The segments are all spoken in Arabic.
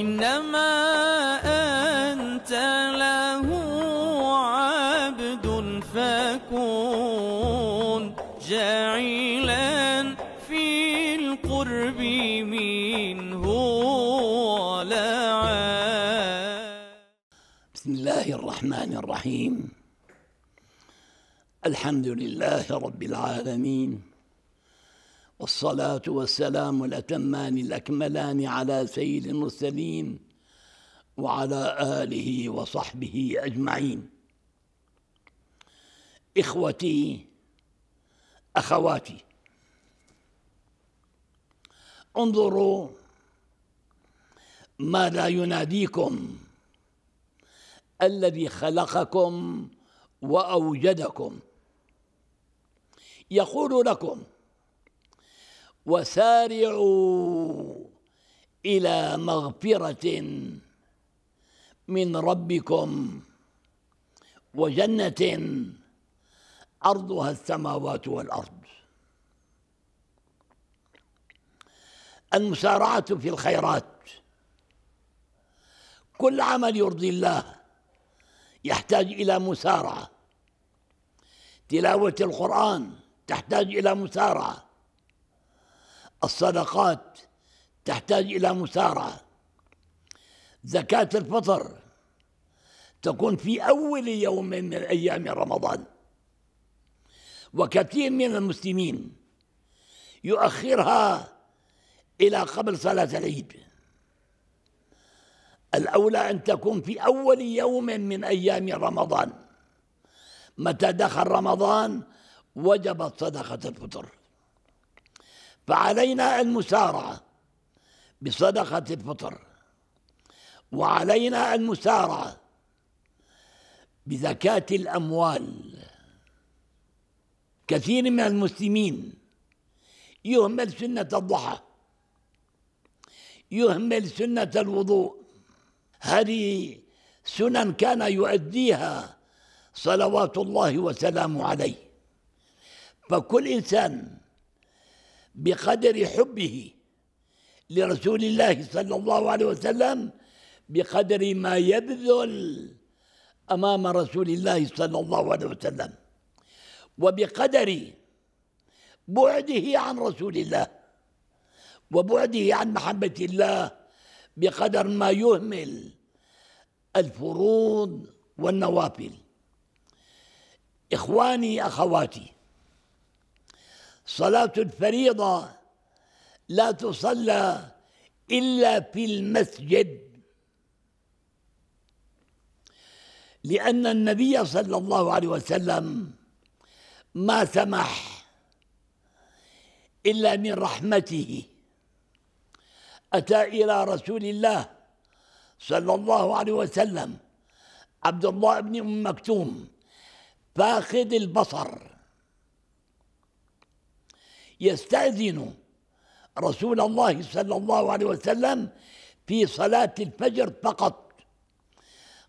إنما أنت له عبد فكون جعيلا في القرب منه ولا بسم الله الرحمن الرحيم الحمد لله رب العالمين والصلاة والسلام الأتمان الأكملان على سيد المرسلين وعلى آله وصحبه أجمعين إخوتي أخواتي انظروا ماذا يناديكم الذي خلقكم وأوجدكم يقول لكم وسارعوا إلى مغفرة من ربكم وجنة أرضها السماوات والأرض المسارعة في الخيرات كل عمل يرضي الله يحتاج إلى مسارعة تلاوة القرآن تحتاج إلى مسارعة الصدقات تحتاج إلى مسارعة زكاة الفطر تكون في أول يوم من أيام رمضان وكثير من المسلمين يؤخرها إلى قبل صلاة العيد الأولى أن تكون في أول يوم من أيام رمضان متى دخل رمضان وجبت صدقة الفطر فعلينا المسارعة بصدقة الفطر وعلينا المسارعة بزكاة الأموال كثير من المسلمين يهمل سنة الضحى يهمل سنة الوضوء هذه سنن كان يؤديها صلوات الله وسلامه عليه فكل إنسان بقدر حبه لرسول الله صلى الله عليه وسلم بقدر ما يبذل امام رسول الله صلى الله عليه وسلم وبقدر بعده عن رسول الله وبعده عن محبه الله بقدر ما يهمل الفروض والنوافل اخواني اخواتي صلاة الفريضة لا تصلى إلا في المسجد لأن النبي صلى الله عليه وسلم ما سمح إلا من رحمته أتى إلى رسول الله صلى الله عليه وسلم عبد الله بن أم مكتوم فاخذ البصر يستأذن رسول الله صلى الله عليه وسلم في صلاة الفجر فقط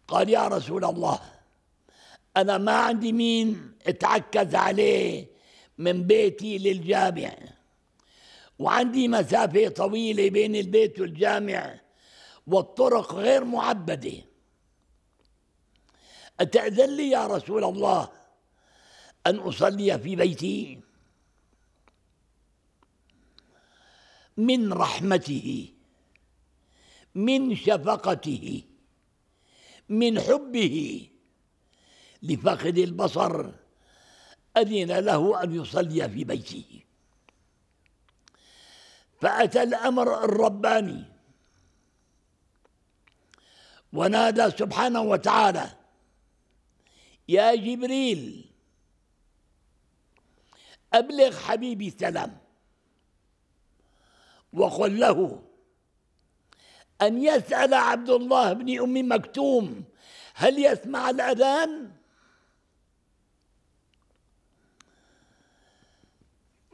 قال يا رسول الله أنا ما عندي مين اتعكز عليه من بيتي للجامع وعندي مسافة طويلة بين البيت والجامع والطرق غير معبدة أتأذن لي يا رسول الله أن أصلي في بيتي من رحمته من شفقته من حبه لفقد البصر أذن له أن يصلي في بيته فأتى الأمر الرباني ونادى سبحانه وتعالى يا جبريل أبلغ حبيبي السلام وقل له أن يسأل عبد الله بن أم مكتوم هل يسمع الأذان؟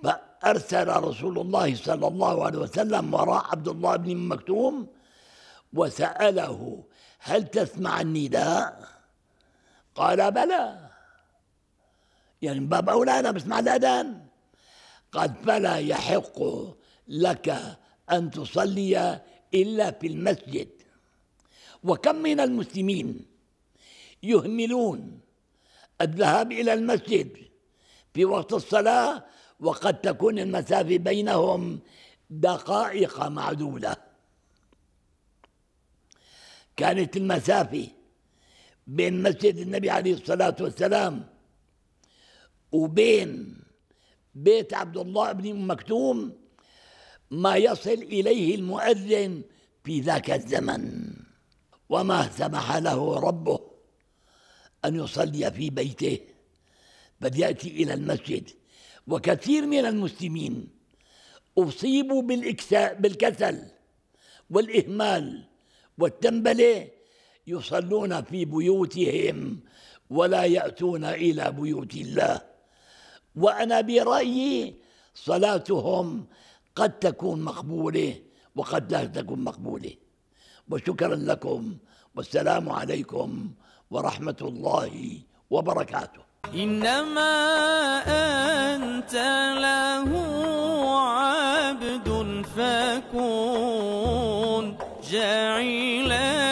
فأرسل رسول الله صلى الله عليه وسلم وراء عبد الله بن مكتوم وسأله هل تسمع النداء؟ قال بلى يعني باب أولى أنا بسمع الأذان قد فلا يحق لك أن تصلي إلا في المسجد وكم من المسلمين يهملون الذهاب إلى المسجد في وقت الصلاة وقد تكون المسافة بينهم دقائق معدولة كانت المسافة بين مسجد النبي عليه الصلاة والسلام وبين بيت عبد الله بن مكتوم ما يصل إليه المؤذن في ذاك الزمن وما سمح له ربه أن يصلي في بيته بل يأتي إلى المسجد وكثير من المسلمين أصيبوا بالكسل والإهمال والتنبلة يصلون في بيوتهم ولا يأتون إلى بيوت الله وأنا برأيي صلاتهم قد تكون مقبولة وقد لا تكون مقبولة وشكرا لكم والسلام عليكم ورحمة الله وبركاته إنما أنت له عبد فكون جعلاً